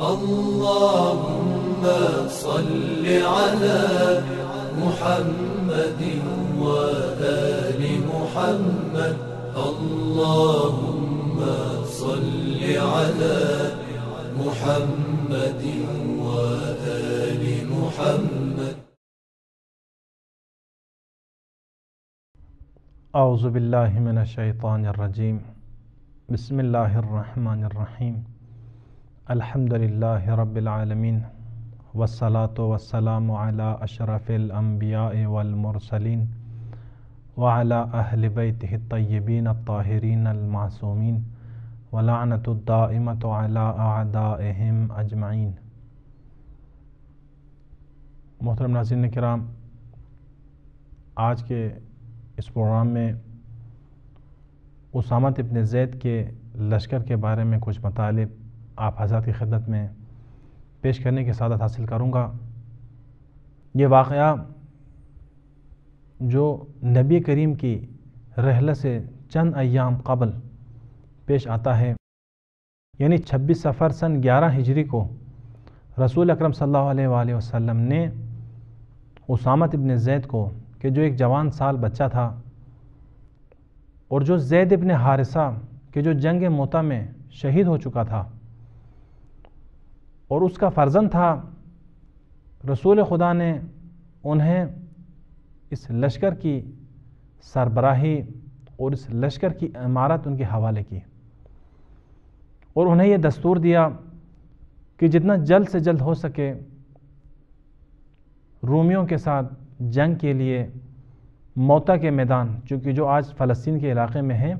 اللهم صل على محمد وآل محمد اللهم صل على محمد وآل محمد أعوذ بالله من الشيطان الرجيم بسم الله الرحمن الرحيم الحمد للہ رب العلمین والصلاة والسلام على اشرف الانبیاء والمرسلین وعلى اہل اہلب الطیبین الطاہرین المعصومین ولعنت الدائمت علی وادہ اجمعین محترم ناظرین کرام آج کے اس پروگرام میں اسامت ابن زید کے لشکر کے بارے میں کچھ مطالب آپ حضرت کی خدمت میں پیش کرنے کی سعادت حاصل کروں گا یہ واقعہ جو نبی کریم کی رحلہ سے چند ایام قبل پیش آتا ہے یعنی چھبیس سفر سن گیارہ ہجری کو رسول اکرم صلی اللہ علیہ وآلہ وسلم نے اسامت ابن زید کو کہ جو ایک جوان سال بچہ تھا اور جو زید ابن حارثہ کہ جو جنگ موتا میں شہید ہو چکا تھا اور اس کا فرزن تھا رسول خدا نے انہیں اس لشکر کی سربراہی اور اس لشکر کی عمارت ان کے حوالے کی اور انہیں یہ دستور دیا کہ جتنا جلد سے جلد ہو سکے رومیوں کے ساتھ جنگ کے لیے موتا کے میدان چونکہ جو آج فلسطین کے علاقے میں ہیں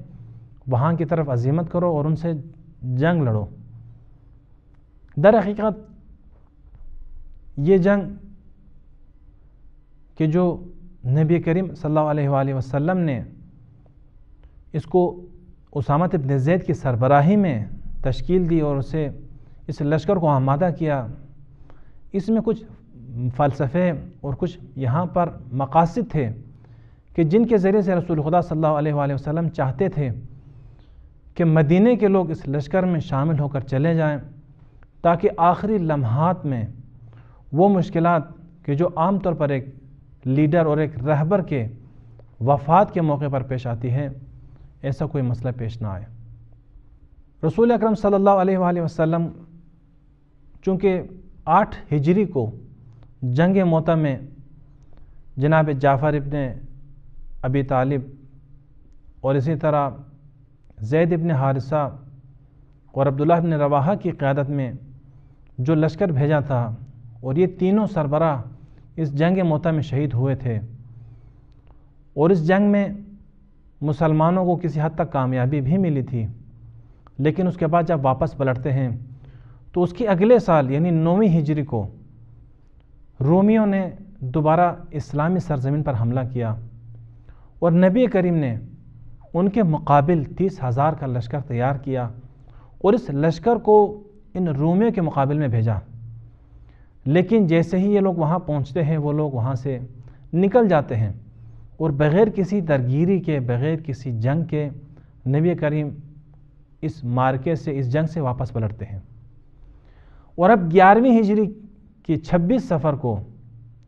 وہاں کی طرف عظیمت کرو اور ان سے جنگ لڑو در حقیقت یہ جنگ کہ جو نبی کریم صلی اللہ علیہ وآلہ وسلم نے اس کو اسامت ابن زید کی سربراہی میں تشکیل دی اور اسے اس لشکر کو آمادہ کیا اس میں کچھ فلسفے اور کچھ یہاں پر مقاصد تھے کہ جن کے ذریعے سے رسول خدا صلی اللہ علیہ وآلہ وسلم چاہتے تھے کہ مدینہ کے لوگ اس لشکر میں شامل ہو کر چلے جائیں تاکہ آخری لمحات میں وہ مشکلات کہ جو عام طور پر ایک لیڈر اور ایک رہبر کے وفات کے موقع پر پیش آتی ہے ایسا کوئی مسئلہ پیش نہ آئے رسول اکرم صلی اللہ علیہ وآلہ وسلم چونکہ آٹھ ہجری کو جنگ موتا میں جناب جعفر ابن ابی طالب اور اسی طرح زید ابن حارثہ اور عبداللہ ابن رواحہ کی قیادت میں جو لشکر بھیجا تھا اور یہ تینوں سربراہ اس جنگ موتا میں شہید ہوئے تھے اور اس جنگ میں مسلمانوں کو کسی حد تک کامیابی بھی ملی تھی لیکن اس کے بعد جب واپس پلٹتے ہیں تو اس کی اگلے سال یعنی نویں ہجری کو رومیوں نے دوبارہ اسلامی سرزمین پر حملہ کیا اور نبی کریم نے ان کے مقابل تیس ہزار کا لشکر تیار کیا اور اس لشکر کو ان رومیوں کے مقابل میں بھیجا لیکن جیسے ہی یہ لوگ وہاں پہنچتے ہیں وہ لوگ وہاں سے نکل جاتے ہیں اور بغیر کسی درگیری کے بغیر کسی جنگ کے نبی کریم اس مارکے سے اس جنگ سے واپس پلٹتے ہیں اور اب گیارہویں ہجری کی چھبیس سفر کو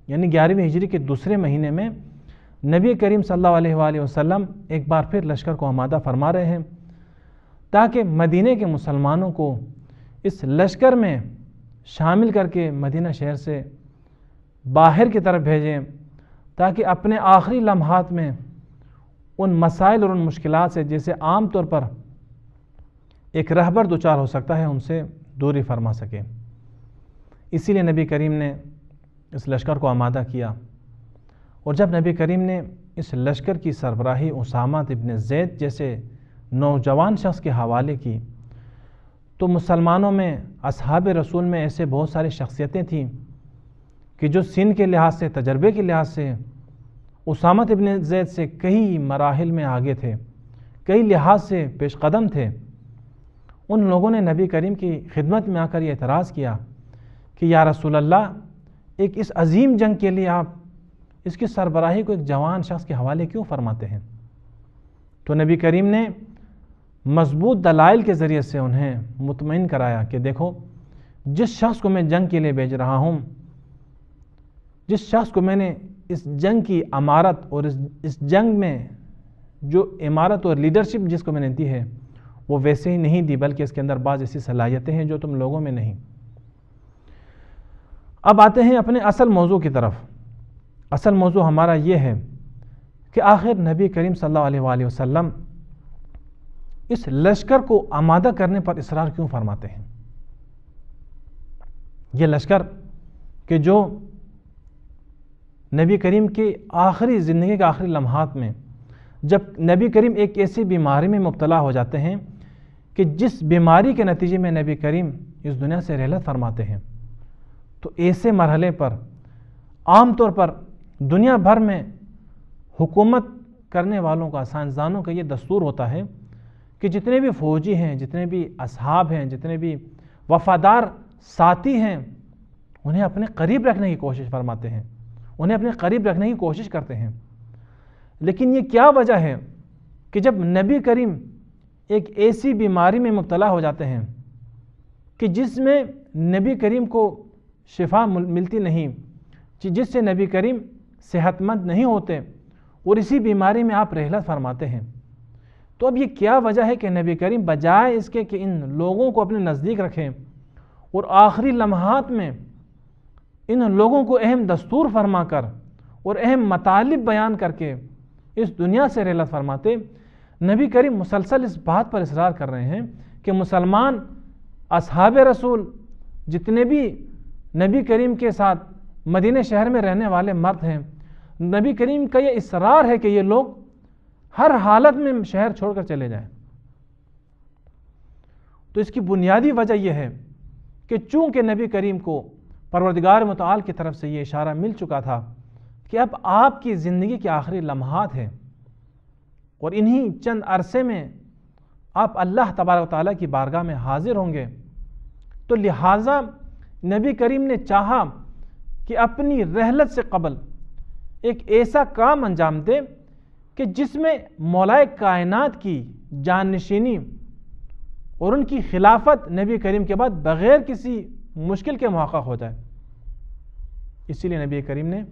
یعنی گیارہویں ہجری کے دوسرے مہینے میں نبی کریم صلی اللہ علیہ وآلہ وسلم ایک بار پھر لشکر کو آمادہ فرما رہے ہیں تاکہ مدینہ کے مسلمانوں کو اس لشکر میں شامل کر کے مدینہ شہر سے باہر کی طرف بھیجیں تاکہ اپنے آخری لمحات میں ان مسائل اور ان مشکلات سے جیسے عام طور پر ایک رہبر دوچار ہو سکتا ہے ان سے دوری فرما سکے اسی لیے نبی کریم نے اس لشکر کو آمادہ کیا اور جب نبی کریم نے اس لشکر کی سربراہی اسامات ابن زید جیسے نوجوان شخص کے حوالے کی تو مسلمانوں میں اصحاب رسول میں ایسے بہت سارے شخصیتیں تھیں کہ جو سن کے لحاظ سے تجربے کے لحاظ سے اسامت ابن زید سے کئی مراحل میں آگے تھے کئی لحاظ سے پیش قدم تھے ان لوگوں نے نبی کریم کی خدمت میں آ کر یہ اعتراض کیا کہ یا رسول اللہ ایک اس عظیم جنگ کے لیے آپ اس کی سربراہی کو ایک جوان شخص کے حوالے کیوں فرماتے ہیں تو نبی کریم نے مضبوط دلائل کے ذریعے سے انہیں مطمئن کرایا کہ دیکھو جس شخص کو میں جنگ کے لیے بھیج رہا ہوں جس شخص کو میں نے اس جنگ کی عمارت اور اس اس جنگ میں جو عمارت اور لیڈرشپ جس کو میں نے دی ہے وہ ویسے ہی نہیں دی بلکہ اس کے اندر بعض ایسی صلاحیتیں ہیں جو تم لوگوں میں نہیں اب آتے ہیں اپنے اصل موضوع کی طرف اصل موضوع ہمارا یہ ہے کہ آخر نبی کریم صلی اللہ علیہ وآلہ وسلم اس لشکر کو آمادہ کرنے پر اصرار کیوں فرماتے ہیں یہ لشکر کہ جو نبی کریم کے آخری زندگی کے آخری لمحات میں جب نبی کریم ایک ایسی بیماری میں مبتلا ہو جاتے ہیں کہ جس بیماری کے نتیجے میں نبی کریم اس دنیا سے رحلت فرماتے ہیں تو ایسے مرحلے پر عام طور پر دنیا بھر میں حکومت کرنے والوں کا سائنسدانوں کا یہ دستور ہوتا ہے کہ جتنے بھی فوجی ہیں جتنے بھی اصحاب ہیں جتنے بھی وفادار ساتھی ہیں انہیں اپنے قریب رکھنے کی کوشش فرماتے ہیں انہیں اپنے قریب رکھنے کی کوشش کرتے ہیں لیکن یہ کیا وجہ ہے کہ جب نبی کریم ایک ایسی بیماری میں مبتلا ہو جاتے ہیں کہ جس میں نبی کریم کو شفا ملتی نہیں جس سے نبی کریم صحت مند نہیں ہوتے اور اسی بیماری میں آپ رحلت فرماتے ہیں تو اب یہ کیا وجہ ہے کہ نبی کریم بجائے اس کے کہ ان لوگوں کو اپنے نزدیک رکھیں اور آخری لمحات میں ان لوگوں کو اہم دستور فرما کر اور اہم مطالب بیان کر کے اس دنیا سے ریلت فرماتے نبی کریم مسلسل اس بات پر اصرار کر رہے ہیں کہ مسلمان اصحاب رسول جتنے بھی نبی کریم کے ساتھ مدینہ شہر میں رہنے والے مرد ہیں نبی کریم کا یہ اصرار ہے کہ یہ لوگ ہر حالت میں شہر چھوڑ کر چلے جائیں تو اس کی بنیادی وجہ یہ ہے کہ چونکہ نبی کریم کو پروردگار متعال کی طرف سے یہ اشارہ مل چکا تھا کہ اب آپ کی زندگی کے آخری لمحات ہیں اور انہی چند عرصے میں آپ اللہ تبارک تعالیٰ کی بارگاہ میں حاضر ہوں گے تو لہٰذا نبی کریم نے چاہا کہ اپنی رحلت سے قبل ایک ایسا کام انجام دے کہ جس میں مولا کائنات کی جان نشینی اور ان کی خلافت نبی کریم کے بعد بغیر کسی مشکل کے مواقع ہو جائے اسی لیے نبی کریم نے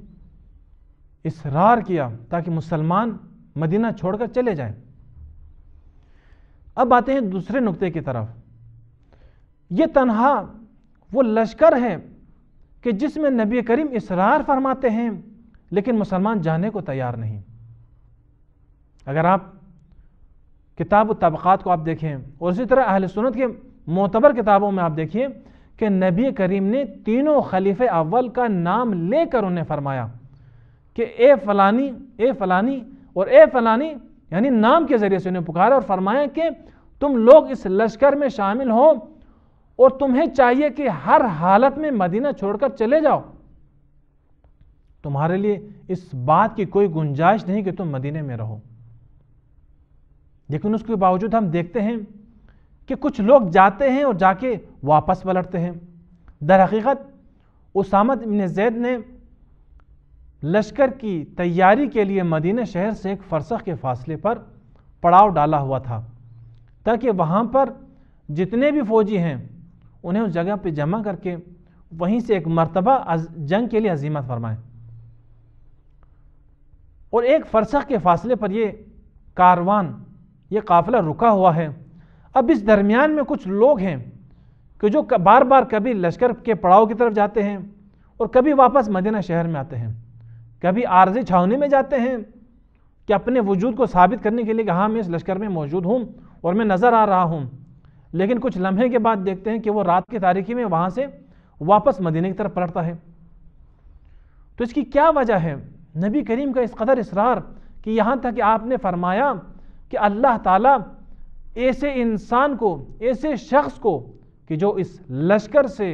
اصرار کیا تاکہ مسلمان مدینہ چھوڑ کر چلے جائیں اب آتے ہیں دوسرے نقطے کی طرف یہ تنہا وہ لشکر ہے کہ جس میں نبی کریم اسرار فرماتے ہیں لیکن مسلمان جانے کو تیار نہیں اگر آپ کتاب و طبقات کو آپ دیکھیں اور اسی طرح اہل سنت کے معتبر کتابوں میں آپ دیکھیے کہ نبی کریم نے تینوں خلیف اول کا نام لے کر انہیں فرمایا کہ اے فلانی اے فلانی اور اے فلانی یعنی نام کے ذریعے سے انہیں پکارا اور فرمایا کہ تم لوگ اس لشکر میں شامل ہو اور تمہیں چاہیے کہ ہر حالت میں مدینہ چھوڑ کر چلے جاؤ تمہارے لیے اس بات کی کوئی گنجائش نہیں کہ تم مدینہ میں رہو لیکن اس کے باوجود ہم دیکھتے ہیں کہ کچھ لوگ جاتے ہیں اور جا کے واپس پلٹتے ہیں در حقیقت اسامہ ابن زید نے لشکر کی تیاری کے لیے مدینہ شہر سے ایک فرسخ کے فاصلے پر پڑاؤ ڈالا ہوا تھا تاکہ وہاں پر جتنے بھی فوجی ہیں انہیں اس جگہ پہ جمع کر کے وہیں سے ایک مرتبہ جنگ کے لیے عظیمت فرمائیں اور ایک فرسخ کے فاصلے پر یہ کاروان یہ قافلہ رکا ہوا ہے اب اس درمیان میں کچھ لوگ ہیں کہ جو بار بار کبھی لشکر کے پڑاؤ کی طرف جاتے ہیں اور کبھی واپس مدینہ شہر میں آتے ہیں کبھی عارضی چھاؤنے میں جاتے ہیں کہ اپنے وجود کو ثابت کرنے کے لیے کہ ہاں میں اس لشکر میں موجود ہوں اور میں نظر آ رہا ہوں لیکن کچھ لمحے کے بعد دیکھتے ہیں کہ وہ رات کی تاریخی میں وہاں سے واپس مدینہ کی طرف پڑھتا ہے تو اس کی کیا وجہ ہے نبی کریم کا اس قدر اصرار کہ یہاں تک کہ آپ نے فرمایا کہ اللہ تعالیٰ ایسے انسان کو ایسے شخص کو کہ جو اس لشکر سے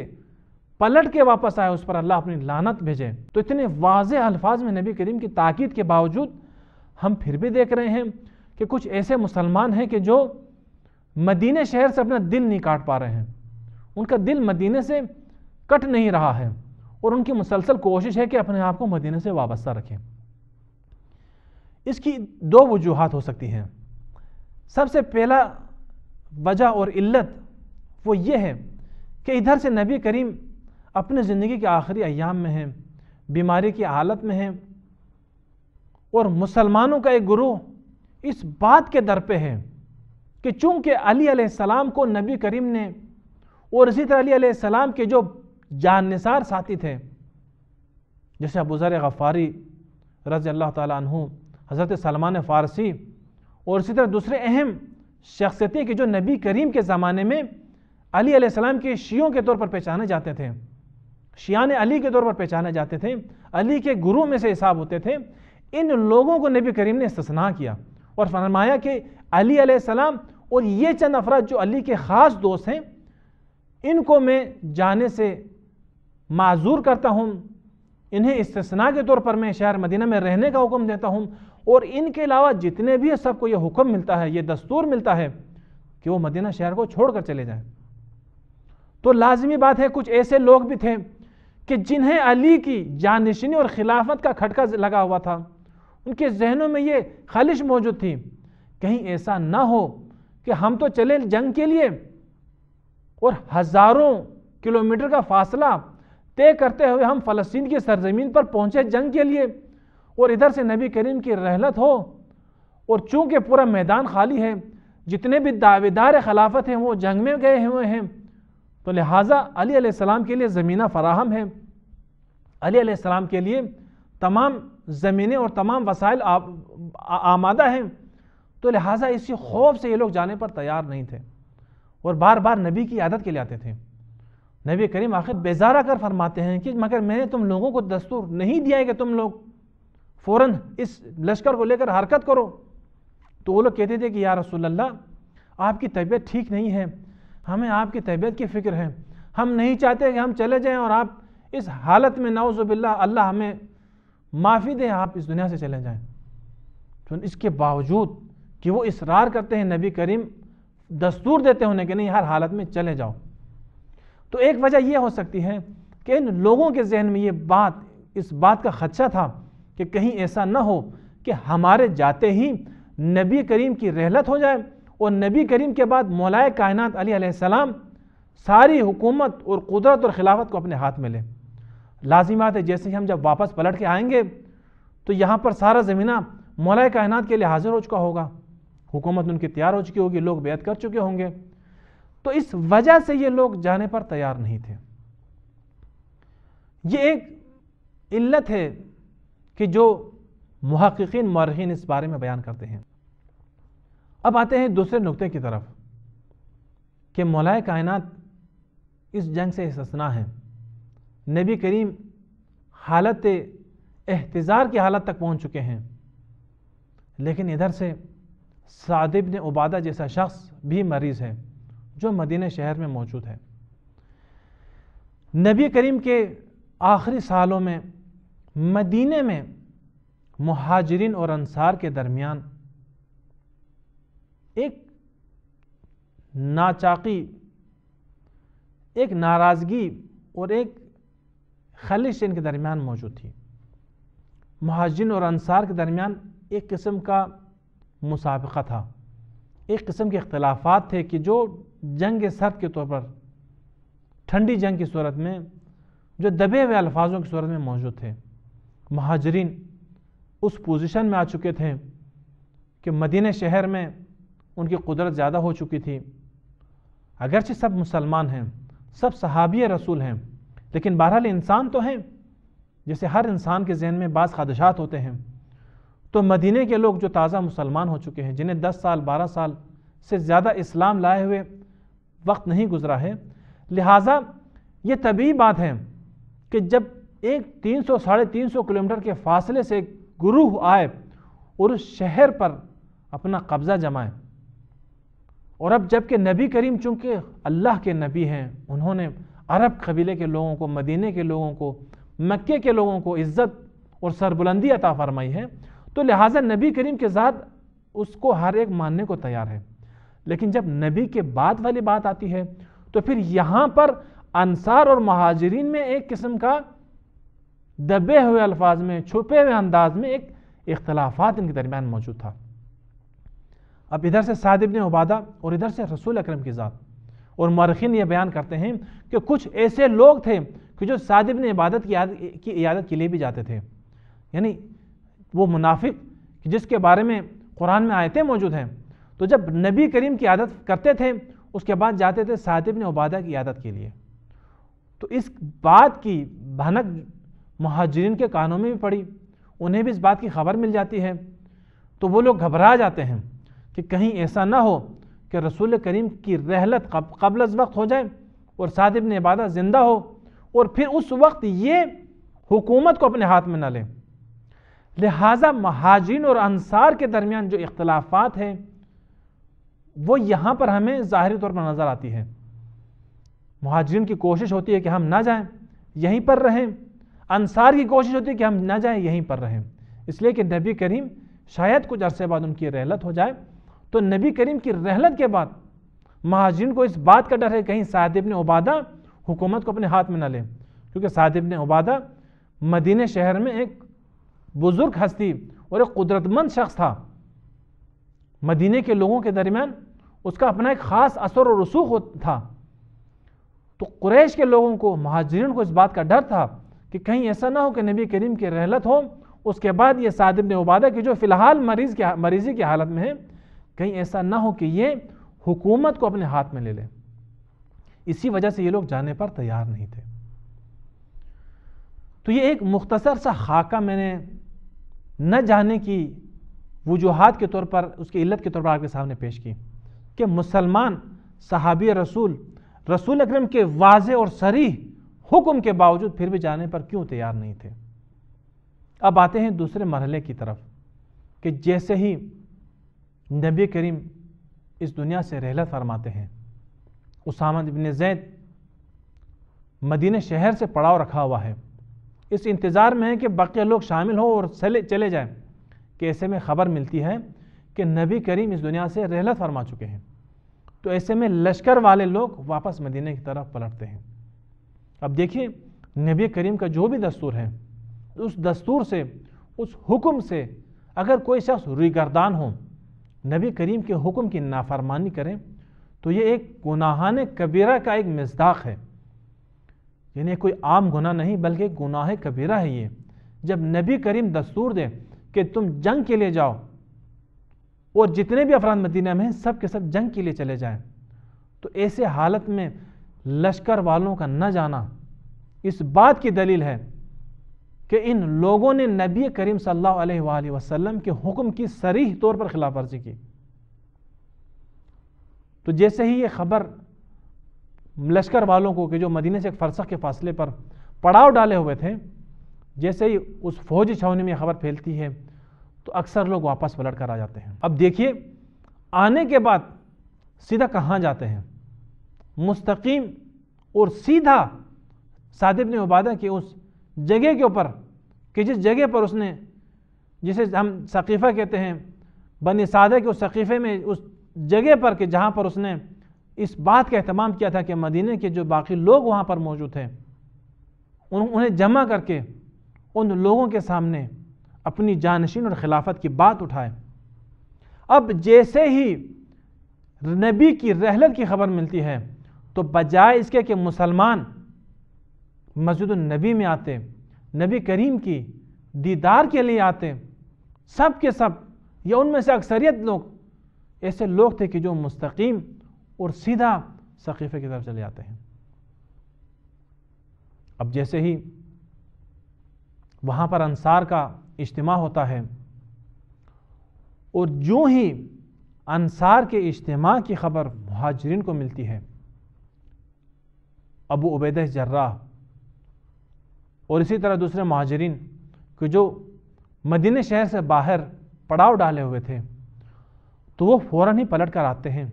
پلٹ کے واپس آئے اس پر اللہ اپنی لانت بھیجے تو اتنے واضح الفاظ میں نبی کریم کی تاکید کے باوجود ہم پھر بھی دیکھ رہے ہیں کہ کچھ ایسے مسلمان ہیں کہ جو مدینہ شہر سے اپنا دل نہیں کاٹ پا رہے ہیں ان کا دل مدینہ سے کٹ نہیں رہا ہے اور ان کی مسلسل کوشش ہے کہ اپنے آپ کو مدینہ سے وابستہ رکھیں اس کی دو وجوہات ہو سکتی ہیں سب سے پہلا وجہ اور علت وہ یہ ہے کہ ادھر سے نبی کریم اپنے زندگی کے آخری ایام میں ہیں بیماری کی حالت میں ہیں اور مسلمانوں کا ایک گروہ اس بات کے در پہ ہے کہ چونکہ علی علیہ السلام کو نبی کریم نے اور اسی طرح علی علیہ السلام کے جو جان نثار ساتھی تھے جیسے ابو ذر غفاری رضی اللہ تعالیٰ عنہ حضرت سلمان فارسی اور اسی طرح دوسرے اہم شخصیتیں کہ جو نبی کریم کے زمانے میں علی علیہ السلام کے شیعوں کے طور پر پہچانے جاتے تھے شیان علی کے طور پر پہچانے جاتے تھے علی کے گروہ میں سے حساب ہوتے تھے ان لوگوں کو نبی کریم نے استثناء کیا اور فرمایا کہ علی علیہ السلام اور یہ چند افراد جو علی کے خاص دوست ہیں ان کو میں جانے سے معذور کرتا ہوں انہیں استثناء کے طور پر میں شہر مدینہ میں رہنے کا حکم دیتا ہوں اور ان کے علاوہ جتنے بھی سب کو یہ حکم ملتا ہے یہ دستور ملتا ہے کہ وہ مدینہ شہر کو چھوڑ کر چلے جائیں تو لازمی بات ہے کچھ ایسے لوگ بھی تھے کہ جنہیں علی کی جانشنی اور خلافت کا کھٹکا لگا ہوا تھا ان کے ذہنوں میں یہ خالش موجود تھی کہیں ایسا نہ ہو کہ ہم تو چلے جنگ کے لیے اور ہزاروں کلومیٹر کا فاصلہ طے کرتے ہوئے ہم فلسطین کی سرزمین پر پہنچے جنگ کے لیے اور ادھر سے نبی کریم کی رحلت ہو اور چونکہ پورا میدان خالی ہے جتنے بھی دعویدار خلافت ہیں وہ جنگ میں گئے ہوئے ہیں تو لہٰذا علی علیہ السلام کے لیے زمینہ فراہم ہے علی علیہ السلام کے لیے تمام زمینیں اور تمام وسائل آمادہ ہیں تو لہٰذا اسی خوف سے یہ لوگ جانے پر تیار نہیں تھے اور بار بار نبی کی عادت کے لیے آتے تھے نبی کریم آخر بیزارہ کر فرماتے ہیں کہ مگر میں نے تم لوگوں کو دستور نہیں دیا ہے کہ تم لوگ فوراً اس لشکر کو لے کر حرکت کرو تو وہ لوگ کہتے تھے کہ یا رسول اللہ آپ کی طبیعت ٹھیک نہیں ہے ہمیں آپ کی طبیعت کی فکر ہے ہم نہیں چاہتے کہ ہم چلے جائیں اور آپ اس حالت میں نعوذ باللہ اللہ ہمیں معافی دیں آپ اس دنیا سے چلے جائیں تو اس کے باوجود کہ وہ اصرار کرتے ہیں نبی کریم دستور دیتے ہونے کہ نہیں ہر حالت میں چلے جاؤ تو ایک وجہ یہ ہو سکتی ہے کہ ان لوگوں کے ذہن میں یہ بات اس بات کا خدشہ تھا کہ کہیں ایسا نہ ہو کہ ہمارے جاتے ہی نبی کریم کی رحلت ہو جائے اور نبی کریم کے بعد مولائے کائنات علی علیہ السلام ساری حکومت اور قدرت اور خلافت کو اپنے ہاتھ میں لیں لازمات ہے جیسے ہی ہم جب واپس پلٹ کے آئیں گے تو یہاں پر سارا زمینہ مولائے کائنات کے لیے حاضر ہو چکا ہوگا حکومت ان کی تیار ہو چکی ہوگی لوگ بیعت کر چکے ہوں گے تو اس وجہ سے یہ لوگ جانے پر تیار نہیں تھے یہ ایک علت ہے کہ جو محققین مورخین اس بارے میں بیان کرتے ہیں اب آتے ہیں دوسرے نقطے کی طرف کہ مولائے کائنات اس جنگ سے حسنا ہیں نبی کریم حالت احتضار کی حالت تک پہنچ چکے ہیں لیکن ادھر سے سعد بن عبادہ جیسا شخص بھی مریض ہے جو مدینہ شہر میں موجود ہے نبی کریم کے آخری سالوں میں مدینہ میں مہاجرین اور انصار کے درمیان ایک ناچاقی ایک ناراضگی اور ایک خلش ان کے درمیان موجود تھی مہاجرین اور انصار کے درمیان ایک قسم کا مسابقہ تھا ایک قسم کے اختلافات تھے کہ جو جنگ سرد کے طور پر ٹھنڈی جنگ کی صورت میں جو دبے ہوئے الفاظوں کی صورت میں موجود تھے مہاجرین اس پوزیشن میں آ چکے تھے کہ مدینہ شہر میں ان کی قدرت زیادہ ہو چکی تھی اگرچہ سب مسلمان ہیں سب صحابی رسول ہیں لیکن بہرحال انسان تو ہیں جیسے ہر انسان کے ذہن میں بعض خدشات ہوتے ہیں تو مدینہ کے لوگ جو تازہ مسلمان ہو چکے ہیں جنہیں دس سال بارہ سال سے زیادہ اسلام لائے ہوئے وقت نہیں گزرا ہے لہٰذا یہ طبیعی بات ہے کہ جب ایک تین سو ساڑھے تین سو کلومیٹر کے فاصلے سے ایک گروہ آئے اور اس شہر پر اپنا قبضہ جمائے اور اب جب کہ نبی کریم چونکہ اللہ کے نبی ہیں انہوں نے عرب قبیلے کے لوگوں کو مدینہ کے لوگوں کو مکے کے لوگوں کو عزت اور سربلندی عطا فرمائی ہے تو لہٰذا نبی کریم کے ذات اس کو ہر ایک ماننے کو تیار ہے لیکن جب نبی کے بعد والی بات آتی ہے تو پھر یہاں پر انصار اور مہاجرین میں ایک قسم کا دبے ہوئے الفاظ میں چھپے ہوئے انداز میں ایک اختلافات ان کے درمیان موجود تھا اب ادھر سے سعید ابن عبادہ اور ادھر سے رسول اکرم کی ذات اور مرخین یہ بیان کرتے ہیں کہ کچھ ایسے لوگ تھے کہ جو سعید ابن عبادت کی عیادت کے لیے بھی جاتے تھے یعنی وہ منافق جس کے بارے میں قرآن میں آیتیں موجود ہیں تو جب نبی کریم کی عادت کرتے تھے اس کے بعد جاتے تھے سعید ابن عبادہ کی عیادت کے لیے تو اس بات کی بھنک مہاجرین کے کانوں میں بھی پڑی انہیں بھی اس بات کی خبر مل جاتی ہے تو وہ لوگ گھبرا جاتے ہیں کہ کہیں ایسا نہ ہو کہ رسول کریم کی رحلت قبل از وقت ہو جائے اور سعید ابن عبادہ زندہ ہو اور پھر اس وقت یہ حکومت کو اپنے ہاتھ میں نہ لیں لہٰذا مہاجرین اور انصار کے درمیان جو اختلافات ہیں وہ یہاں پر ہمیں ظاہری طور پر نظر آتی ہے مہاجرین کی کوشش ہوتی ہے کہ ہم نہ جائیں یہیں پر رہیں انصار کی کوشش ہوتی ہے کہ ہم نہ جائیں یہیں پر رہیں اس لیے کہ نبی کریم شاید کچھ عرصے بعد ان کی رحلت ہو جائے تو نبی کریم کی رحلت کے بعد مہاجرین کو اس بات کا ڈر ہے کہیں ابن عبادہ حکومت کو اپنے ہاتھ میں نہ لیں کیونکہ سعید ابن عبادہ مدینہ شہر میں ایک بزرگ ہستی اور ایک قدرت مند شخص تھا مدینہ کے لوگوں کے درمیان اس کا اپنا ایک خاص اثر و رسوخ تھا تو قریش کے لوگوں کو مہاجرین کو اس بات کا ڈر تھا کہ کہیں ایسا نہ ہو کہ نبی کریم کی رحلت ہو اس کے بعد یہ سعد نے عبادہ کی جو فی الحال مریض کی مریضی کی حالت میں ہے کہیں ایسا نہ ہو کہ یہ حکومت کو اپنے ہاتھ میں لے لے اسی وجہ سے یہ لوگ جانے پر تیار نہیں تھے تو یہ ایک مختصر سا خاکہ میں نے نہ جانے کی وجوہات کے طور پر اس کے علت کے طور پر آپ صاحب نے پیش کی کہ مسلمان صحابی رسول رسول اکرم کے واضح اور سریح حکم کے باوجود پھر بھی جانے پر کیوں تیار نہیں تھے اب آتے ہیں دوسرے مرحلے کی طرف کہ جیسے ہی نبی کریم اس دنیا سے رحلت فرماتے ہیں اسامہ ابن زید مدینہ شہر سے پڑاؤ رکھا ہوا ہے اس انتظار میں ہے کہ بقیہ لوگ شامل ہوں اور چلے چلے جائیں کہ ایسے میں خبر ملتی ہے کہ نبی کریم اس دنیا سے رحلت فرما چکے ہیں تو ایسے میں لشکر والے لوگ واپس مدینہ کی طرف پلٹتے ہیں اب دیکھیں نبی کریم کا جو بھی دستور ہے اس دستور سے اس حکم سے اگر کوئی شخص روئی گردان ہو نبی کریم کے حکم کی نافرمانی کریں تو یہ ایک گناہان کبیرہ کا ایک مزداخ ہے یعنی کوئی عام گناہ نہیں بلکہ گناہ کبیرہ ہے یہ جب نبی کریم دستور دے کہ تم جنگ کے لیے جاؤ اور جتنے بھی افراد مدینہ میں ہیں سب کے سب جنگ کے لیے چلے جائیں تو ایسے حالت میں لشکر والوں کا نہ جانا اس بات کی دلیل ہے کہ ان لوگوں نے نبی کریم صلی اللہ علیہ وآلہ وسلم کے حکم کی سریح طور پر خلاف ورزی کی تو جیسے ہی یہ خبر لشکر والوں کو کہ جو مدینہ سے ایک فرسخ کے فاصلے پر پڑاؤ ڈالے ہوئے تھے جیسے ہی اس فوجی چھونے میں خبر پھیلتی ہے تو اکثر لوگ واپس پلٹ کر آ جاتے ہیں اب دیکھیے آنے کے بعد سیدھا کہاں جاتے ہیں مستقیم اور سیدھا صادب ابن عبادہ کے اس جگہ کے اوپر کہ جس جگہ پر اس نے جسے ہم ثقیفہ کہتے ہیں بنی سادہ کے اس ثقیفے میں اس جگہ پر کہ جہاں پر اس نے اس بات کا اہتمام کیا تھا کہ مدینہ کے جو باقی لوگ وہاں پر موجود تھے انہیں جمع کر کے ان لوگوں کے سامنے اپنی جانشین اور خلافت کی بات اٹھائے اب جیسے ہی نبی کی رحلت کی خبر ملتی ہے تو بجائے اس کے کہ مسلمان مسجد النبی میں آتے نبی کریم کی دیدار کے لیے آتے سب کے سب یا ان میں سے اکثریت لوگ ایسے لوگ تھے کہ جو مستقیم اور سیدھا ثقیفے کی طرف چلے جاتے ہیں اب جیسے ہی وہاں پر انصار کا اجتماع ہوتا ہے اور جو ہی انصار کے اجتماع کی خبر مہاجرین کو ملتی ہے ابو عبیدہ جرہ اور اسی طرح دوسرے مہاجرین کہ جو مدینہ شہر سے باہر پڑاؤ ڈالے ہوئے تھے تو وہ فوراً ہی پلٹ کر آتے ہیں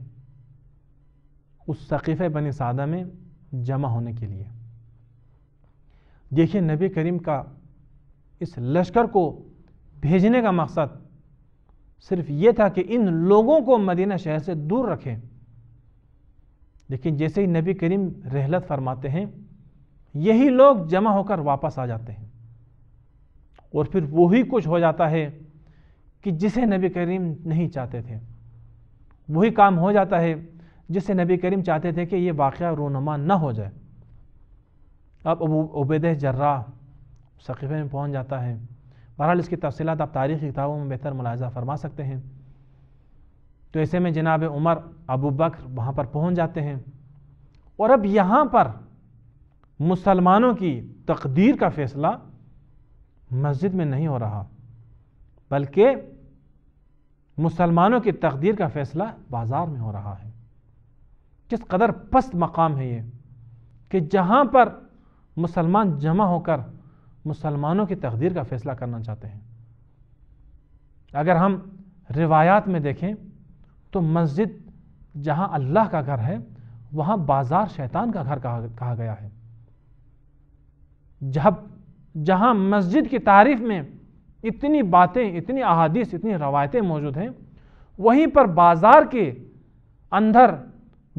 اس سقیفہ بنی سادہ میں جمع ہونے کے لیے دیکھیے نبی کریم کا اس لشکر کو بھیجنے کا مقصد صرف یہ تھا کہ ان لوگوں کو مدینہ شہر سے دور رکھیں لیکن جیسے ہی نبی کریم رحلت فرماتے ہیں یہی لوگ جمع ہو کر واپس آ جاتے ہیں اور پھر وہی کچھ ہو جاتا ہے کہ جسے نبی کریم نہیں چاہتے تھے وہی کام ہو جاتا ہے جسے نبی کریم چاہتے تھے کہ یہ واقعہ رونما نہ ہو جائے ابو عبید جرہ ثقیفے میں پہنچ جاتا ہے بہرحال اس کی تفصیلات آپ تاریخی کتابوں میں بہتر ملاحظہ فرما سکتے ہیں تو ایسے میں جناب عمر ابو بکر وہاں پر پہنچ جاتے ہیں اور اب یہاں پر مسلمانوں کی تقدیر کا فیصلہ مسجد میں نہیں ہو رہا بلکہ مسلمانوں کی تقدیر کا فیصلہ بازار میں ہو رہا ہے کس قدر پست مقام ہے یہ کہ جہاں پر مسلمان جمع ہو کر مسلمانوں کی تقدیر کا فیصلہ کرنا چاہتے ہیں اگر ہم روایات میں دیکھیں تو مسجد جہاں اللہ کا گھر ہے وہاں بازار شیطان کا گھر کہا گیا ہے جب جہاں مسجد کی تعریف میں اتنی باتیں اتنی احادیث اتنی روایتیں موجود ہیں وہیں پر بازار کے اندر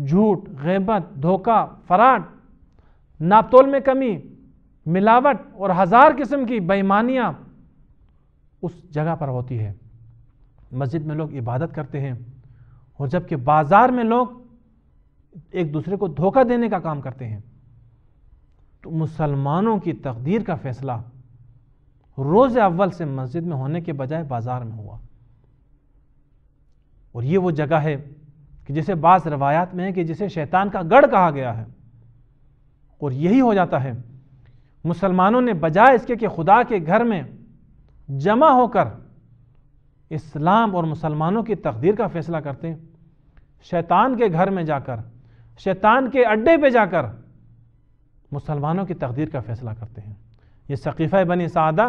جھوٹ غیبت دھوکہ فراڈ ناپتول میں کمی ملاوٹ اور ہزار قسم کی بےمانیاں اس جگہ پر ہوتی ہے مسجد میں لوگ عبادت کرتے ہیں اور جبکہ بازار میں لوگ ایک دوسرے کو دھوکہ دینے کا کام کرتے ہیں تو مسلمانوں کی تقدیر کا فیصلہ روز اول سے مسجد میں ہونے کے بجائے بازار میں ہوا اور یہ وہ جگہ ہے کہ جسے بعض روایات میں ہے کہ جسے شیطان کا گڑھ کہا گیا ہے اور یہی ہو جاتا ہے مسلمانوں نے بجائے اس کے کہ خدا کے گھر میں جمع ہو کر اسلام اور مسلمانوں کی تقدیر کا فیصلہ کرتے ہیں شیطان کے گھر میں جا کر شیطان کے اڈے پہ جا کر مسلمانوں کی تقدیر کا فیصلہ کرتے ہیں یہ ثقیفہ بنی سعدہ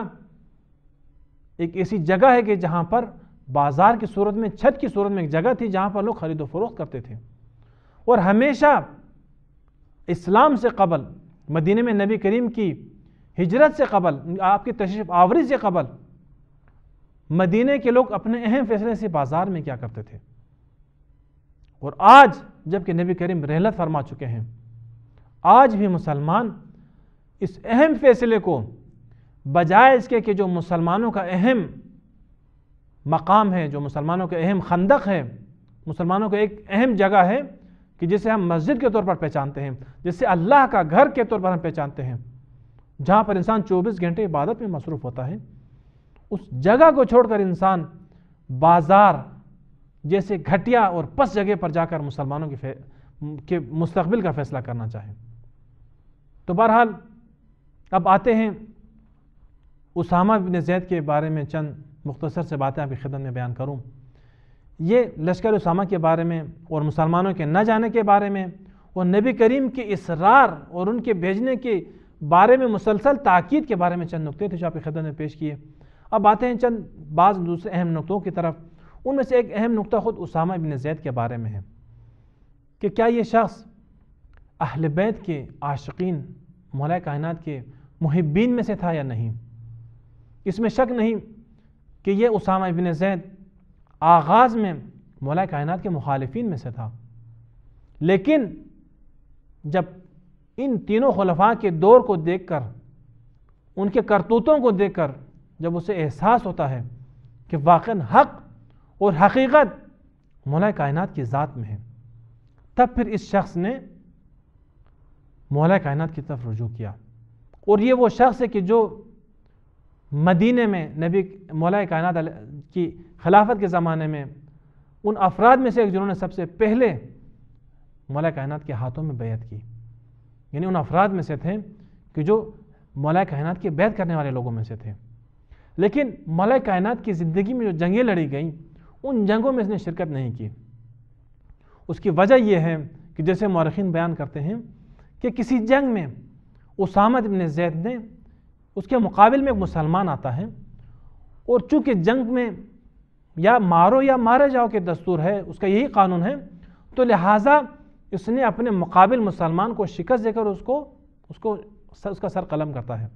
ایک ایسی جگہ ہے کہ جہاں پر بازار کی صورت میں چھت کی صورت میں ایک جگہ تھی جہاں پر لوگ خرید و فروخت کرتے تھے اور ہمیشہ اسلام سے قبل مدینہ میں نبی کریم کی ہجرت سے قبل آپ کی تشریف آوری سے قبل مدینہ کے لوگ اپنے اہم فیصلے سے بازار میں کیا کرتے تھے اور آج جب کہ نبی کریم رحلت فرما چکے ہیں آج بھی مسلمان اس اہم فیصلے کو بجائے اس کے کہ جو مسلمانوں کا اہم مقام ہے جو مسلمانوں کا اہم خندق ہے مسلمانوں کا ایک اہم جگہ ہے کہ جسے ہم مسجد کے طور پر پہچانتے ہیں جسے اللہ کا گھر کے طور پر ہم پہچانتے ہیں جہاں پر انسان چوبیس گھنٹے عبادت میں مصروف ہوتا ہے اس جگہ کو چھوڑ کر انسان بازار جیسے گھٹیا اور پس جگہ پر جا کر مسلمانوں کے مستقبل کا فیصلہ کرنا چاہے تو بہرحال اب آتے ہیں اسامہ بن زید کے بارے میں چند مختصر سے باتیں آپ کی خدمت میں بیان کروں یہ لشکر اسامہ کے بارے میں اور مسلمانوں کے نہ جانے کے بارے میں اور نبی کریم کے اصرار اور ان کے بھیجنے کے بارے میں مسلسل تاکید کے بارے میں چند تھے جو آپ کی خدمت میں پیش کیے اب آتے ہیں چند بعض دوسرے اہم نقطوں کی طرف ان میں سے ایک اہم نقطہ خود اسامہ ابن زید کے بارے میں ہے کہ کیا یہ شخص اہل بیت کے عاشقین مولا کائنات کے محبین میں سے تھا یا نہیں اس میں شک نہیں کہ یہ اسامہ ابن زید آغاز میں مولا کائنات کے مخالفین میں سے تھا لیکن جب ان تینوں خلفاء کے دور کو دیکھ کر ان کے کرتوتوں کو دیکھ کر جب اسے احساس ہوتا ہے کہ واقع حق اور حقیقت مولا کائنات کی ذات میں ہے تب پھر اس شخص نے مولا کائنات کی طرف رجوع کیا اور یہ وہ شخص ہے کہ جو مدینہ میں نبی مولا کائنات کی خلافت کے زمانے میں ان افراد میں سے ایک جنہوں نے سب سے پہلے مولا کائنات کے ہاتھوں میں بیعت کی یعنی ان افراد میں سے تھے کہ جو مولا کائنات کی بیعت کرنے والے لوگوں میں سے تھے لیکن ملائے کائنات کی زندگی میں جو جنگیں لڑی گئیں ان جنگوں میں اس نے شرکت نہیں کی اس کی وجہ یہ ہے کہ جیسے مورخین بیان کرتے ہیں کہ کسی جنگ میں عسامت ابن زید نے اس کے مقابل میں ایک مسلمان آتا ہے اور چونکہ جنگ میں یا مارو یا مارے جاؤ کے دستور ہے اس کا یہی قانون ہے تو لہٰذا اس نے اپنے مقابل مسلمان کو شکست دے کر اس کو اس کو اس کا سر قلم کرتا ہے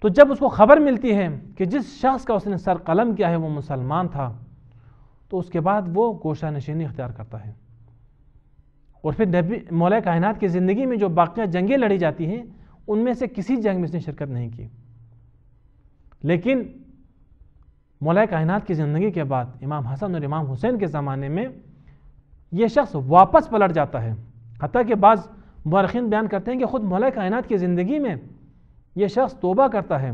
تو جب اس کو خبر ملتی ہے کہ جس شخص کا اس نے سر قلم کیا ہے وہ مسلمان تھا تو اس کے بعد وہ گوشہ نشینی اختیار کرتا ہے اور پھر مولا کائنات کی زندگی میں جو باقیہ جنگیں لڑی جاتی ہیں ان میں سے کسی جنگ میں اس نے شرکت نہیں کی لیکن مولا کائنات کی زندگی کے بعد امام حسن اور امام حسین کے زمانے میں یہ شخص واپس پلٹ جاتا ہے حتیٰ کہ بعض مورخین بیان کرتے ہیں کہ خود مولا کائنات کی زندگی میں یہ شخص توبہ کرتا ہے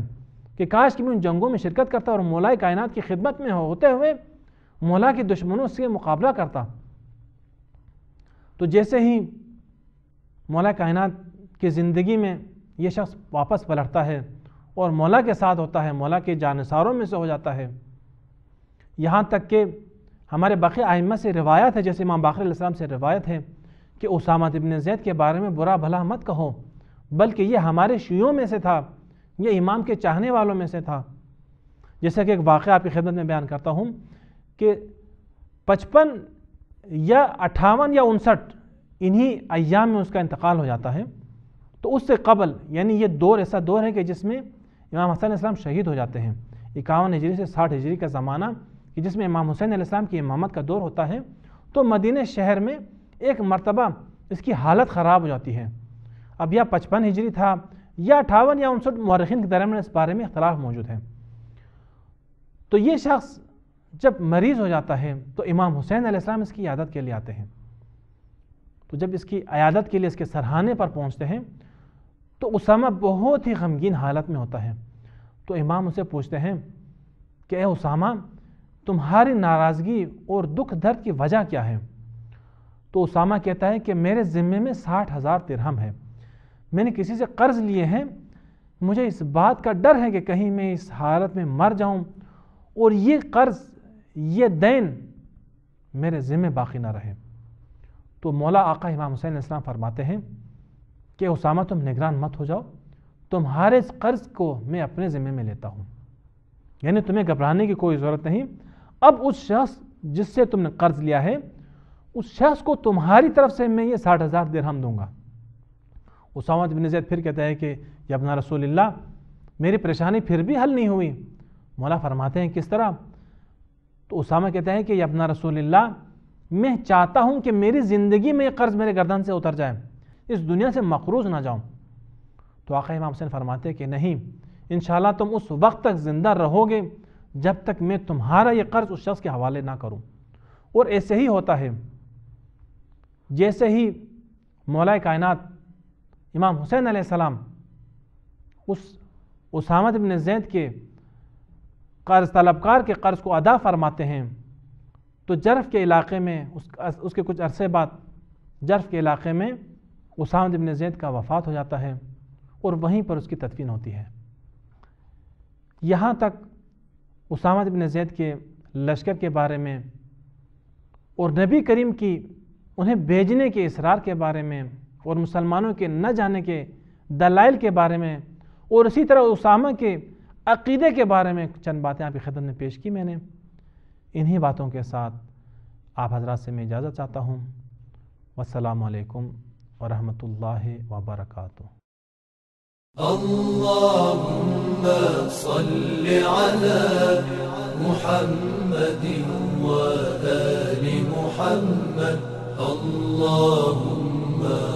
کہ کاش کہ میں ان جنگوں میں شرکت کرتا اور مولا کائنات کی خدمت میں ہوتے ہوئے مولا کے دشمنوں سے مقابلہ کرتا تو جیسے ہی مولا کائنات کی زندگی میں یہ شخص واپس پلٹتا ہے اور مولا کے ساتھ ہوتا ہے مولا کے جانساروں میں سے ہو جاتا ہے یہاں تک کہ ہمارے باقی آئمہ سے روایت ہے جیسے امام باقر علیہ السلام سے روایت ہے کہ اسامہ ابن زید کے بارے میں برا بھلا مت کہو بلکہ یہ ہمارے شیعوں میں سے تھا یہ امام کے چاہنے والوں میں سے تھا جیسا کہ ایک واقعہ آپ کی خدمت میں بیان کرتا ہوں کہ پچپن یا اٹھاون یا انسٹھ انہی ایام میں اس کا انتقال ہو جاتا ہے تو اس سے قبل یعنی یہ دور ایسا دور ہے کہ جس میں امام حسین السلام شہید ہو جاتے ہیں اکاون ہجری سے ساٹھ ہجری کا زمانہ کہ جس میں امام حسین علیہ السلام کی امامت کا دور ہوتا ہے تو مدینہ شہر میں ایک مرتبہ اس کی حالت خراب ہو جاتی ہے اب یا پچپن ہجری تھا یا اٹھاون یا انسٹھ مورخین کے درمیان اس بارے میں اختلاف موجود ہے تو یہ شخص جب مریض ہو جاتا ہے تو امام حسین علیہ السلام اس کی عیادت کے لیے آتے ہیں تو جب اس کی عیادت کے لیے اس کے سرحانے پر پہنچتے ہیں تو اسامہ بہت ہی غمگین حالت میں ہوتا ہے تو امام اسے پوچھتے ہیں کہ اے اسامہ تمہاری ناراضگی اور دکھ درد کی وجہ کیا ہے تو اسامہ کہتا ہے کہ میرے ذمے میں ساٹھ ہزار ترہم ہے میں نے کسی سے قرض لیے ہیں مجھے اس بات کا ڈر ہے کہ کہیں میں اس حالت میں مر جاؤں اور یہ قرض یہ دین میرے ذمہ باقی نہ رہے تو مولا آقا امام حسین علیہ السلام فرماتے ہیں کہ اسامہ تم نگران مت ہو جاؤ تمہارے اس قرض کو میں اپنے ذمہ میں لیتا ہوں یعنی تمہیں گھبرانے کی کوئی ضرورت نہیں اب اس شخص جس سے تم نے قرض لیا ہے اس شخص کو تمہاری طرف سے میں یہ ساٹھ ہزار درہم دوں گا اسامہ بن زید پھر کہتا ہے کہ یبنا ابن رسول اللہ میری پریشانی پھر بھی حل نہیں ہوئی مولا فرماتے ہیں کس طرح تو اسامہ کہتا ہے کہ یبنا ابن رسول اللہ میں چاہتا ہوں کہ میری زندگی میں یہ قرض میرے گردن سے اتر جائے اس دنیا سے مقروض نہ جاؤں تو آقا امام حسین فرماتے کہ نہیں انشاءاللہ تم اس وقت تک زندہ رہو گے جب تک میں تمہارا یہ قرض اس شخص کے حوالے نہ کروں اور ایسے ہی ہوتا ہے جیسے ہی مولا کائنات امام حسین علیہ السلام اس اسامت بن زید کے قرض طلب کار کے قرض کو ادا فرماتے ہیں تو جرف کے علاقے میں اس کے کچھ عرصے بعد جرف کے علاقے میں اسامت بن زید کا وفات ہو جاتا ہے اور وہیں پر اس کی تدفین ہوتی ہے یہاں تک اسامت بن زید کے لشکر کے بارے میں اور نبی کریم کی انہیں بھیجنے کے اصرار کے بارے میں اور مسلمانوں کے نہ جانے کے دلائل کے بارے میں اور اسی طرح اسامہ کے عقیدے کے بارے میں چند باتیں آپ کی خدمت پیش کی میں نے انہی باتوں کے ساتھ آپ حضرات سے میں اجازت چاہتا ہوں والسلام علیکم ورحمۃ اللہ وبرکاتہ صل محمد محمد